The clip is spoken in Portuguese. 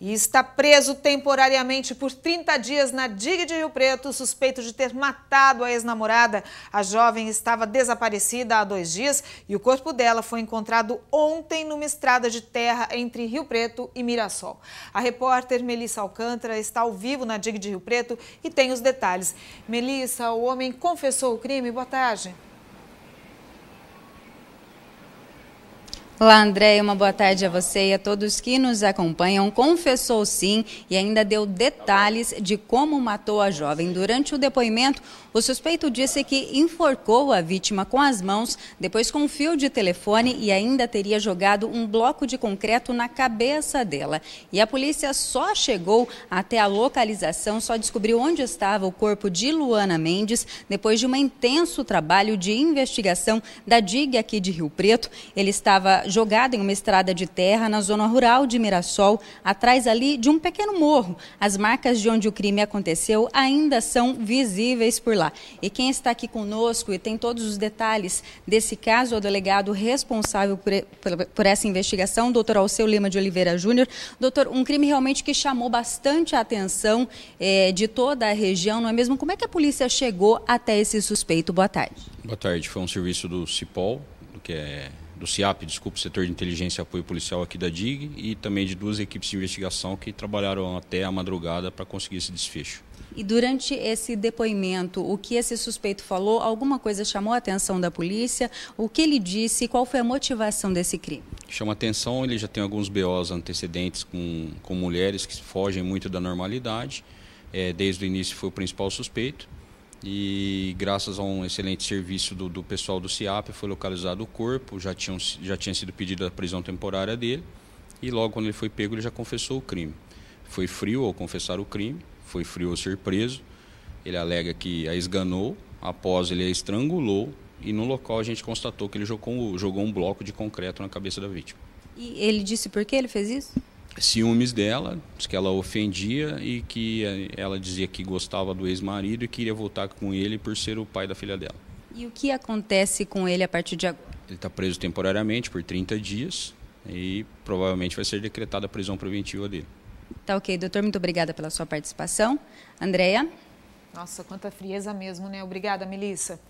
e está preso temporariamente por 30 dias na DIG de Rio Preto, suspeito de ter matado a ex-namorada. A jovem estava desaparecida há dois dias e o corpo dela foi encontrado ontem numa estrada de terra entre Rio Preto e Mirassol. A repórter Melissa Alcântara está ao vivo na DIG de Rio Preto e tem os detalhes. Melissa, o homem confessou o crime? Boa tarde. Olá, André, uma boa tarde a você e a todos que nos acompanham. Confessou sim e ainda deu detalhes de como matou a jovem. Durante o depoimento, o suspeito disse que enforcou a vítima com as mãos, depois com um fio de telefone e ainda teria jogado um bloco de concreto na cabeça dela. E a polícia só chegou até a localização, só descobriu onde estava o corpo de Luana Mendes depois de um intenso trabalho de investigação da DIG aqui de Rio Preto. Ele estava jogada em uma estrada de terra na zona rural de Mirassol, atrás ali de um pequeno morro. As marcas de onde o crime aconteceu ainda são visíveis por lá. E quem está aqui conosco e tem todos os detalhes desse caso, é o delegado responsável por, por, por essa investigação, doutor Alceu Lima de Oliveira Júnior. Doutor, um crime realmente que chamou bastante a atenção eh, de toda a região, não é mesmo? Como é que a polícia chegou até esse suspeito? Boa tarde. Boa tarde. Foi um serviço do CIPOL, que é do CIAP, desculpa, setor de inteligência e apoio policial aqui da DIG e também de duas equipes de investigação que trabalharam até a madrugada para conseguir esse desfecho. E durante esse depoimento, o que esse suspeito falou, alguma coisa chamou a atenção da polícia? O que ele disse? Qual foi a motivação desse crime? Chama atenção, ele já tem alguns BOs antecedentes com, com mulheres que fogem muito da normalidade. É, desde o início foi o principal suspeito e graças a um excelente serviço do, do pessoal do CIAP foi localizado o corpo, já, tinham, já tinha sido pedido a prisão temporária dele e logo quando ele foi pego ele já confessou o crime. Foi frio ao confessar o crime, foi frio ao ser preso, ele alega que a esganou, após ele a estrangulou e no local a gente constatou que ele jogou, jogou um bloco de concreto na cabeça da vítima. E ele disse por que ele fez isso? ciúmes dela, diz que ela ofendia e que eh, ela dizia que gostava do ex-marido e queria voltar com ele por ser o pai da filha dela. E o que acontece com ele a partir de agora? Ele está preso temporariamente por 30 dias e provavelmente vai ser decretada a prisão preventiva dele. Tá ok, doutor, muito obrigada pela sua participação. Andréia? Nossa, quanta frieza mesmo, né? Obrigada, Melissa.